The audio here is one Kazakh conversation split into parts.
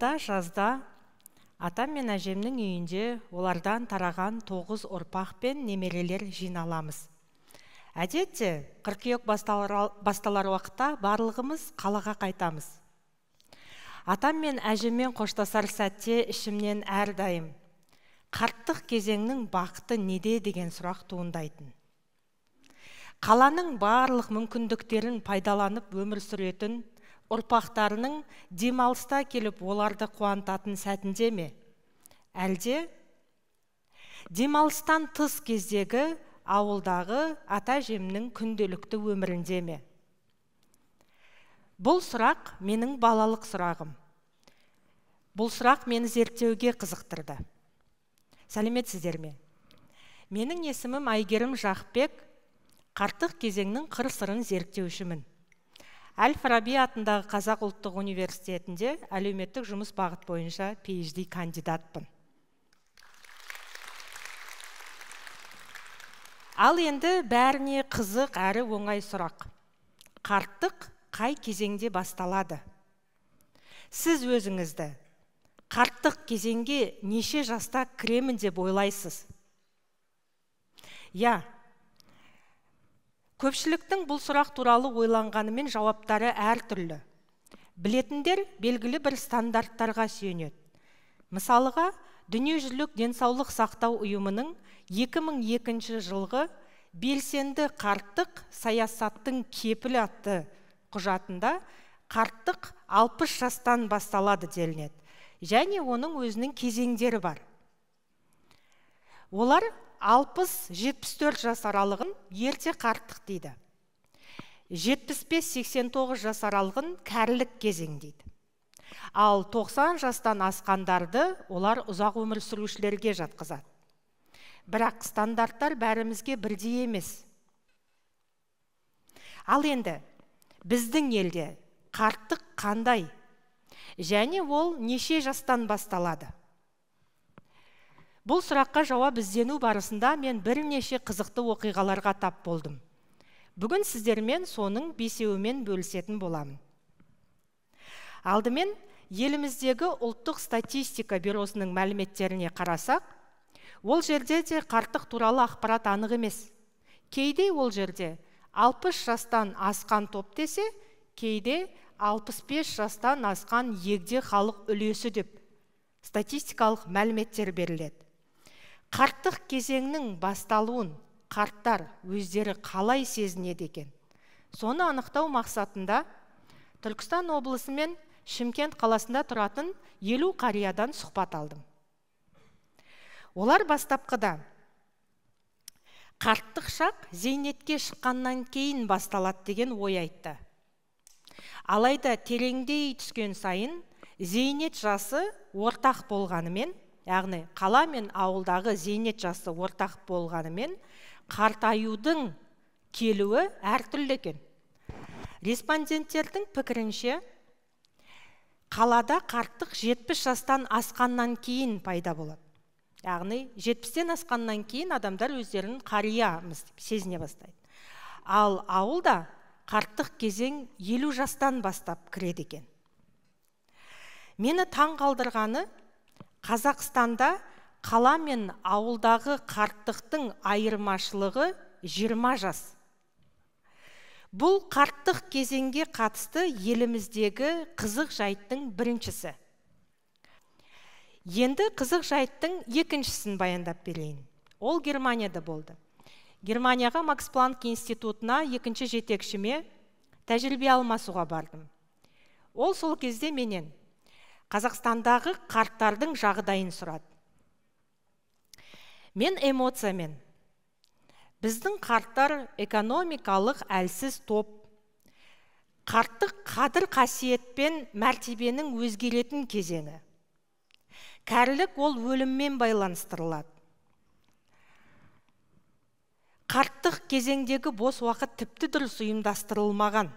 да жазда атам мен әжемнің үйінде олардан тараған тоғыз ұрпақ пен немерелер жиналамыз әдетте қыркүйек басталар, басталар уақытта барлығымыз қалаға қайтамыз атам мен әжеммен қоштасар сәтте ішімнен әрдайым қарттық кезеңнің бақыты неде деген сұрақ туындайтын қаланың барлық мүмкіндіктерін пайдаланып өмір сүретін ұрпақтарының демалыста келіп оларды қуантатын сәтінде ме әлде демалыстан тыс кездегі ауылдағы ата әжемнің күнделікті өмірінде ме бұл сұрақ менің балалық сұрағым бұл сұрақ мені зерттеуге қызықтырды сәлеметсіздер ме менің есімім айгерім жақпек қарттық кезеңнің қыр сырын зерттеушімін әл фараби атындағы қазақ ұлттық университетінде әлеуметтік жұмыс бағыт бойынша PhD кандидатпын ал енді бәріне қызық әрі оңай сұрақ қарттық қай кезеңде басталады сіз өзіңізді қарттық кезеңге неше жаста кіремін деп ойлайсыз иә көпшіліктің бұл сұрақ туралы ойланғанымен жауаптары әртүрлі білетіндер белгілі бір стандарттарға сүйенеді мысалыға дүниежүзілік денсаулық сақтау ұйымының 2002 жылғы белсенді қарттық саясаттың кепілі атты құжатында қарттық 60 жастан басталады делінеді және оның өзінің кезеңдері бар олар 60 74 жас аралығын ерте қарттық дейді 75-89 жас аралығын кәрілік кезең дейді ал 90 жастан асқандарды олар ұзақ өмір сүрушілерге жатқызады бірақ стандарттар бәрімізге бірдей емес ал енді біздің елде қарттық қандай және ол неше жастан басталады бұл сұраққа жауап іздену барысында мен бірнеше қызықты оқиғаларға тап болдым бүгін сіздермен соның бесеуімен бөлісетін боламын алдымен еліміздегі ұлттық статистика бюросының мәліметтеріне қарасақ ол жерде де қарттық туралы ақпарат анық емес кейде ол жерде 60 жастан асқан топ десе кейде 65 жастан асқан егде халық үлесі деп статистикалық мәліметтер беріледі қарттық кезеңнің басталуын қарттар өздері қалай сезінеді екен соны анықтау мақсатында түркістан облысы мен шымкент қаласында тұратын елу қариядан сұхбат алдым олар бастапқыда қарттық шақ зейнетке шыққаннан кейін басталады деген ой айтты алайда тереңдей түскен сайын зейнет жасы ортақ болғанымен яғни қала мен ауылдағы зейнет жасы ортақ болғанымен қартаюдың келуі әртүрлі екен респонденттердің пікірінше қалада қарттық жетпіс жастан асқаннан кейін пайда болады яғни жетпістен асқаннан кейін адамдар өздерін қариямыз сезіне бастайды ал ауылда қарттық кезең елу жастан бастап кіреді екен мені таң қалдырғаны қазақстанда қала мен ауылдағы қарттықтың айырмашылығы 20 жас бұл қарттық кезеңге қатысты еліміздегі қызық жайттың біріншісі енді қызық жайттың екіншісін баяндап берейін ол германияда болды германияға макс планк институтына екінші жетекшіме тәжірибе алмасуға бардым ол сол кезде менен қазақстандағы қарттардың жағдайын сұрады мен эмоциямен біздің қарттар экономикалық әлсіз топ қарттық қадір қасиет пен мәртебенің өзгеретін кезеңі кәрілік ол өліммен байланыстырылады қарттық кезеңдегі бос уақыт тіпті дұрыс ұйымдастырылмаған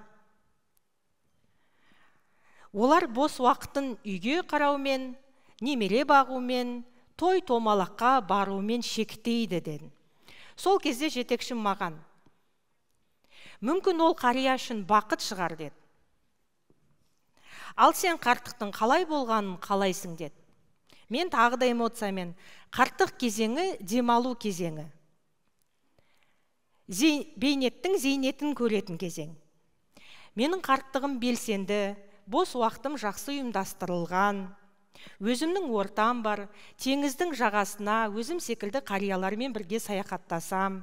олар бос уақытын үйге қараумен немере бағумен той томалаққа барумен шектейді деді. сол кезде жетекшім маған мүмкін ол қария үшін бақыт шығар деді ал сен қарттықтың қалай болғанын қалайсың деді мен тағы да эмоциямен қарттық кезеңі демалу кезеңі бейнеттің зейнетін көретін кезең менің қарттығым белсенді бос уақытым жақсы ұйымдастырылған өзімнің ортам бар теңіздің жағасына өзім секілді қариялармен бірге саяхаттасам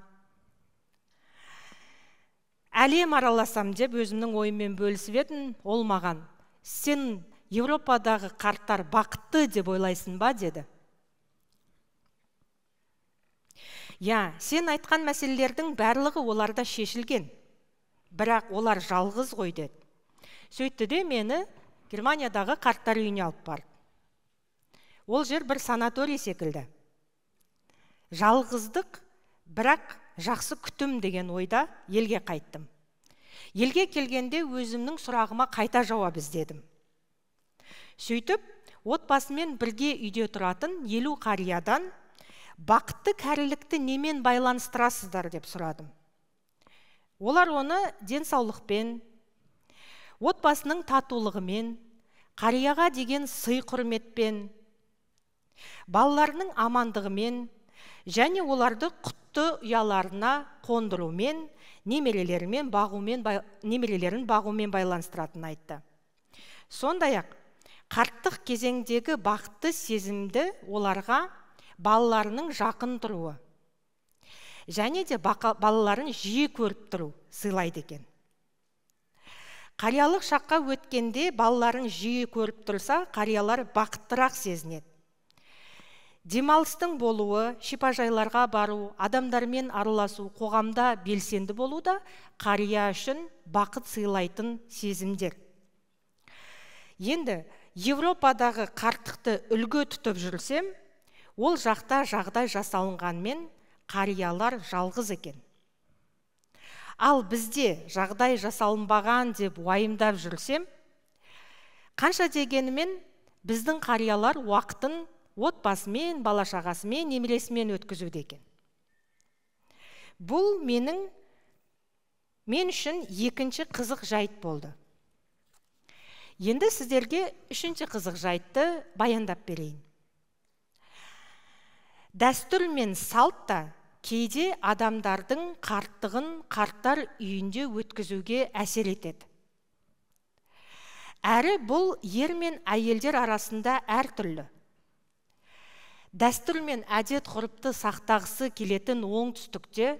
әлем араласам деп өзімнің ойыммен бөлісіп едім ол маған сен еуропадағы қарттар бақытты деп ойлайсың ба деді иә сен айтқан мәселелердің барлығы оларда шешілген бірақ олар жалғыз ғой деді сөйтті де мені германиядағы қарттар үйіне алып барды ол жер бір санаторий секілді жалғыздық бірақ жақсы күтім деген ойда елге қайттым елге келгенде өзімнің сұрағыма қайта жауап іздедім сөйтіп отбасымен бірге үйде тұратын елу қариядан бақытты кәрілікті немен байланыстырасыздар деп сұрадым олар оны денсаулықпен отбасының татулығымен қарияға деген сый құрметпен балаларының амандығымен және оларды құтты ұяларына қондырумен немерелерімен бағумен немерелерін бағумен байланыстыратынын айтты сондай ақ қарттық кезеңдегі бақытты сезімді оларға балаларының жақын тұруы және де балаларын жиі көріп тұру сыйлайды екен қариялық шаққа өткенде балаларын жиі көріп тұрса қариялар бақыттырақ сезінеді демалыстың болуы шипажайларға бару адамдармен араласу қоғамда белсенді болу да қария үшін бақыт сыйлайтын сезімдер енді еуропадағы қарттықты үлгі тұтып жүрсем ол жақта жағдай жасалынғанмен қариялар жалғыз екен ал бізде жағдай жасалынбаған деп уайымдап жүрсем қанша дегенімен біздің қариялар уақытын отбасымен бала шағасымен немересімен өткізуде екен бұл менің мен үшін екінші қызық жайт болды енді сіздерге үшінші қызық жайтты баяндап берейін дәстүр мен салт та кейде адамдардың қарттығын қарттар үйінде өткізуге әсер етеді әрі бұл ер мен әйелдер арасында әртүрлі дәстүр мен әдет ғұрыпты сақтағысы келетін оңтүстікте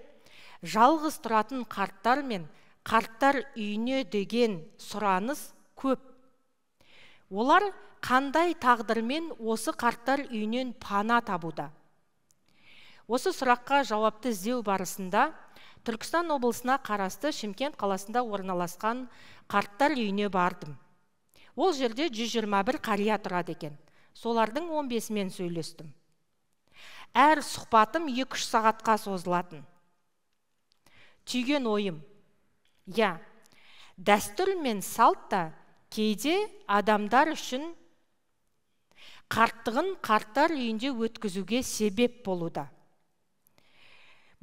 жалғыз тұратын қарттар мен қарттар үйіне деген сұраныс көп олар қандай тағдырмен осы қарттар үйінен пана табуда осы сұраққа жауапты іздеу барысында түркістан облысына қарасты шымкент қаласында орналасқан қарттар үйіне бардым ол жерде 121 қария тұрады екен солардың 15-мен сөйлестім әр сұхбатым 2-3 сағатқа созылатын түйген ойым иә дәстүр мен салт кейде адамдар үшін қарттығын қарттар үйінде өткізуге себеп болуда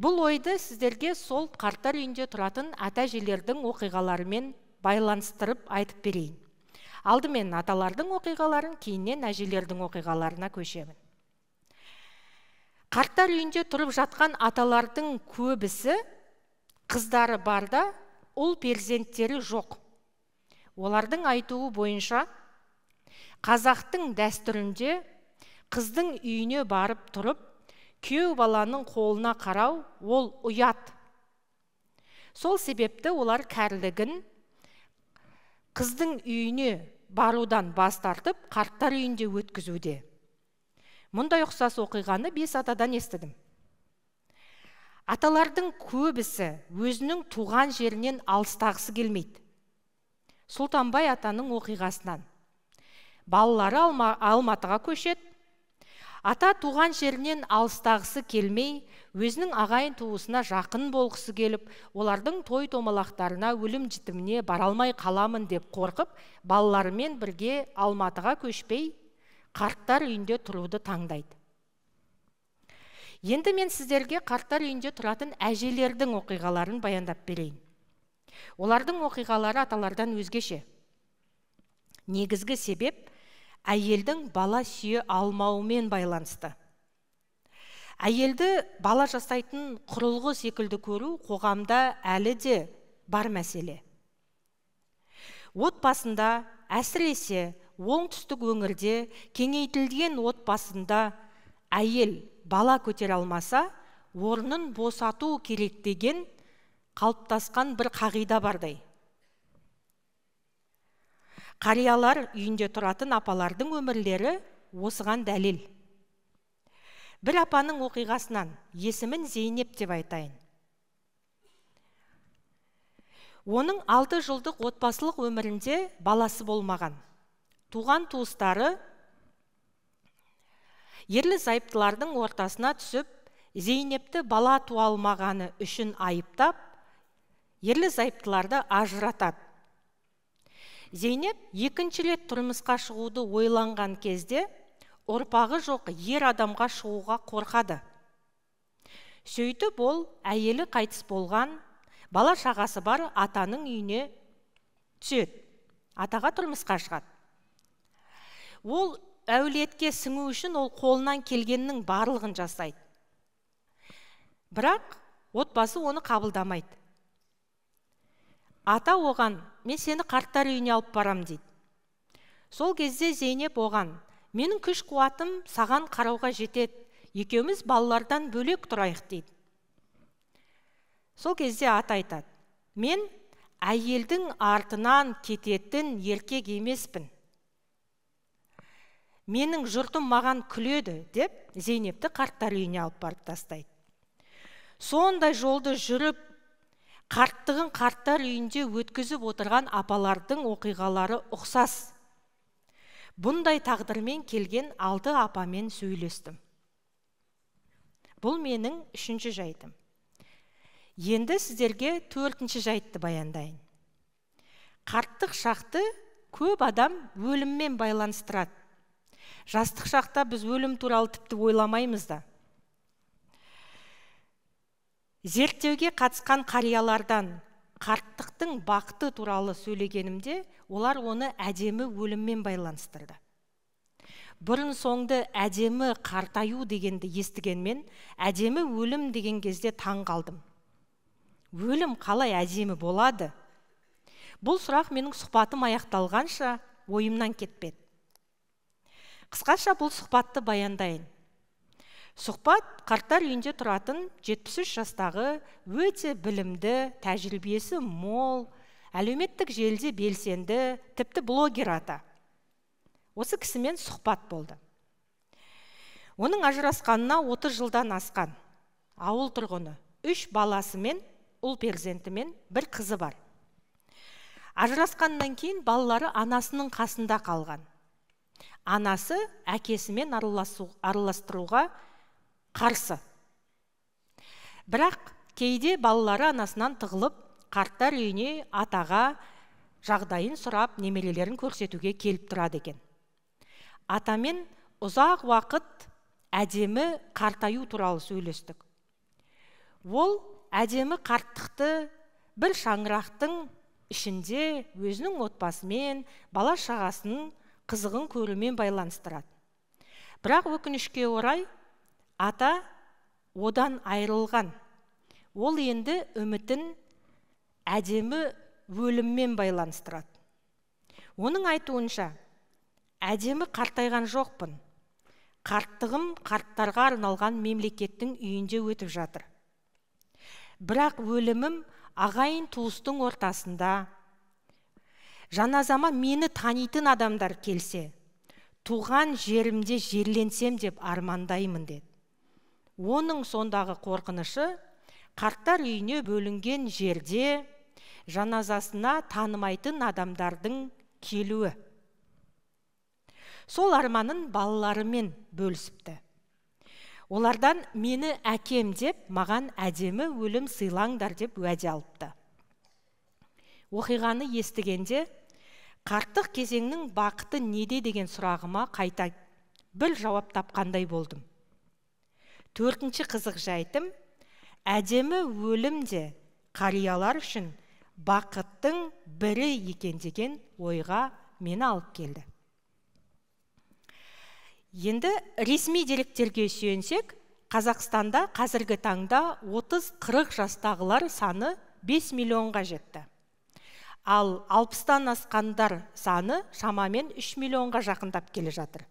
бұл ойды сіздерге сол қарттар үйінде тұратын ата әжелердің оқиғаларымен байланыстырып айтып берейін алдымен аталардың оқиғаларын кейіннен әжелердің оқиғаларына көшемін қарттар үйінде тұрып жатқан аталардың көбісі қыздары барда ол перзенттері жоқ олардың айтуы бойынша қазақтың дәстүрінде қыздың үйіне барып тұрып күйеу баланың қолына қарау ол ұят сол себепті олар кәрілігін қыздың үйіне барудан бас тартып қарттар үйінде өткізуде мұндай ұқсас оқиғаны бес атадан естідім аталардың көбісі өзінің туған жерінен алыстағысы келмейді сұлтанбай атаның оқиғасынан балалары алматыға көшеді ата туған жерінен алыстағысы келмей өзінің ағайын туысына жақын болғысы келіп олардың той томалақтарына өлім жітіміне баралмай қаламын деп қорқып балаларымен бірге алматыға көшпей қарттар үйінде тұруды таңдайды енді мен сіздерге қарттар үйінде тұратын әжелердің оқиғаларын баяндап берейін олардың оқиғалары аталардан өзгеше негізгі себеп әйелдің бала сүйе алмауымен байланысты әйелді бала жасайтын құрылғы секілді көру қоғамда әлі де бар мәселе отбасында әсіресе оңтүстік өңірде кеңейтілген отбасында әйел бала көтер алмаса орнын босату керек деген қалыптасқан бір қағида бардай қариялар үйінде тұратын апалардың өмірлері осыған дәлел бір апаның оқиғасынан есімін зейнеп деп айтайын оның алты жылдық отбасылық өмірінде баласы болмаған туған туыстары ерлі зайыптылардың ортасына түсіп зейнепті бала туалмағаны үшін айыптап ерлі зайыптыларды ажыратады зейнеп екінші рет тұрмысқа шығуды ойланған кезде ұрпағы жоқ ер адамға шығуға қорқады сөйтіп ол әйелі қайтыс болған бала шағасы бар атаның үйіне түседі атаға тұрмысқа шығады ол әулетке сіңу үшін ол қолынан келгеннің барлығын жасайды бірақ отбасы оны қабылдамайды ата оған мен сені қарттар үйіне алып барам дейді сол кезде зейнеп оған менің күш қуатым саған қарауға жетеді екеуміз балалардан бөлек тұрайық дейді сол кезде ата айтады мен әйелдің артынан кететін еркек емеспін менің жұртым маған күледі деп зейнепті қарттар үйіне алып барып тастайды сондай жолды жүріп қарттығын қарттар үйінде өткізіп отырған апалардың оқиғалары ұқсас бұндай тағдырмен келген алты апамен сөйлестім бұл менің үшінші жайтым енді сіздерге төртінші жайтты баяндайын қарттық шақты көп адам өліммен байланыстырады жастық шақта біз өлім туралы тіпті ойламаймыз да зерттеуге қатысқан қариялардан қарттықтың бақыты туралы сөйлегенімде олар оны әдемі өліммен байланыстырды бұрын соңды әдемі қартаю дегенді естігенмен әдемі өлім деген кезде таң қалдым өлім қалай әдемі болады бұл сұрақ менің сұхбатым аяқталғанша ойымнан кетпеді қысқаша бұл сұхбатты баяндайын сұхбат қарттар үйінде тұратын 73 жастағы өте білімді тәжірибесі мол әлеуметтік желіде белсенді тіпті блогер ата осы кісімен сұхбат болды оның ажырасқанына 30 жылдан асқан ауыл тұрғыны үш баласымен ұл перзентімен бір қызы бар ажырасқаннан кейін балалары анасының қасында қалған анасы әкесімен араласу, араластыруға қарсы бірақ кейде балалары анасынан тығылып қарттар үйіне атаға жағдайын сұрап немелелерін көрсетуге келіп тұрады екен атамен ұзақ уақыт әдемі қартаю туралы сөйлестік ол әдемі қарттықты бір шаңырақтың ішінде өзінің отбасымен бала шағасының қызығын көрумен байланыстырады бірақ өкінішке орай ата одан айрылған, ол енді үмітін әдемі өліммен байланыстырады оның айтуынша әдемі қартайған жоқпын қарттығым қарттарға арналған мемлекеттің үйінде өтіп жатыр бірақ өлімім ағайын туыстың ортасында жаназама мені танитын адамдар келсе туған жерімде жерленсем деп армандаймын деді оның сондағы қорқынышы қарттар үйіне бөлінген жерде жаназасына танымайтын адамдардың келуі сол арманын балаларымен бөлісіпті олардан мені әкем деп маған әдемі өлім сыйлаңдар деп уәде алыпты оқиғаны естігенде қарттық кезеңнің бақыты неде деген сұрағыма қайта бір жауап тапқандай болдым төртінші қызық жайтым әдемі өлім де қариялар үшін бақыттың бірі екен деген ойға мені алып келді енді ресми деректерге сүйенсек қазақстанда қазіргі таңда 30-40 жастағылар саны 5 миллионға жетті ал 60 асқандар саны шамамен 3 миллионға жақындап келе жатыр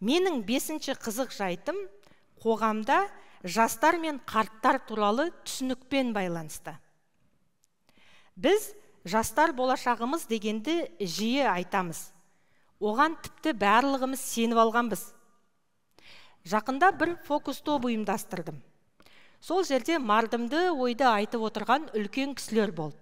менің бесінші қызық жайтым қоғамда жастар мен қарттар туралы түсінікпен байланысты біз жастар болашағымыз дегенді жиі айтамыз оған тіпті барлығымыз сеніп алғанбыз жақында бір фокус топ ұйымдастырдым сол жерде мардымды ойды айтып отырған үлкен кісілер болды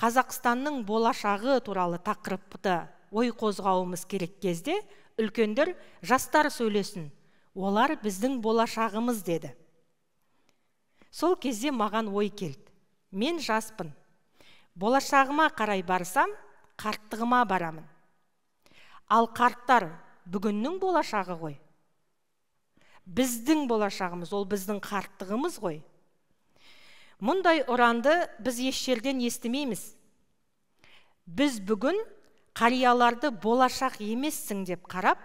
қазақстанның болашағы туралы тақырыпты ой қозғауымыз керек кезде үлкендер жастар сөйлесін олар біздің болашағымыз деді сол кезде маған ой келді мен жаспын болашағыма қарай барсам қарттығыма барамын ал қарттар бүгіннің болашағы ғой біздің болашағымыз ол біздің қарттығымыз ғой мұндай ұранды біз еш жерден естімейміз біз бүгін қарияларды болашақ емессің деп қарап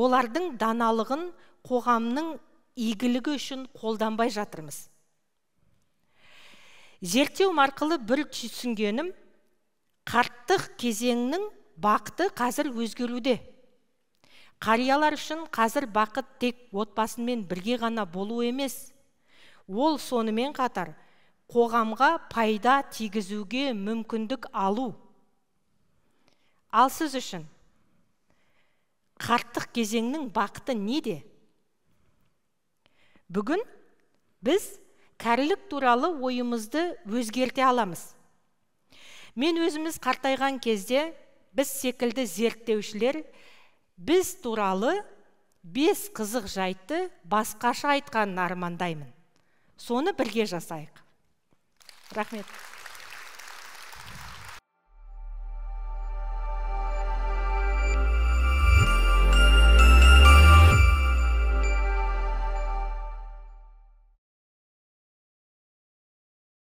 олардың даналығын қоғамның игілігі үшін қолданбай жатырмыз Зерттеу арқылы бір түсінгенім қарттық кезеңнің бақыты қазір өзгеруде қариялар үшін қазір бақыт тек отбасымен бірге ғана болу емес ол сонымен қатар қоғамға пайда тигізуге мүмкіндік алу ал сіз үшін қарттық кезеңнің бақыты неде бүгін біз кәрілік туралы ойымызды өзгерте аламыз мен өзіміз қартайған кезде біз секілді зерттеушілер біз туралы бес қызық жайтты басқаша айтқанын армандаймын соны бірге жасайық рахмет